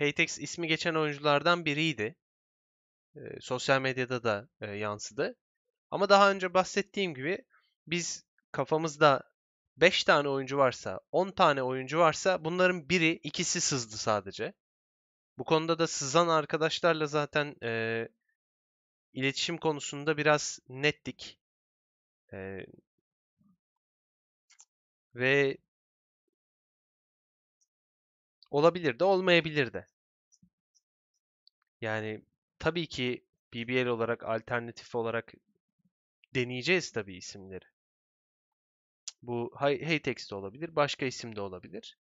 Paytex ismi geçen oyunculardan biriydi. E, sosyal medyada da e, yansıdı. Ama daha önce bahsettiğim gibi biz kafamızda 5 tane oyuncu varsa, 10 tane oyuncu varsa bunların biri, ikisi sızdı sadece. Bu konuda da sızan arkadaşlarla zaten e, iletişim konusunda biraz nettik. E, ve Olabilir de olmayabilir de. Yani tabii ki BBL olarak alternatif olarak deneyeceğiz tabii isimleri. Bu Heytex de olabilir, başka isim de olabilir.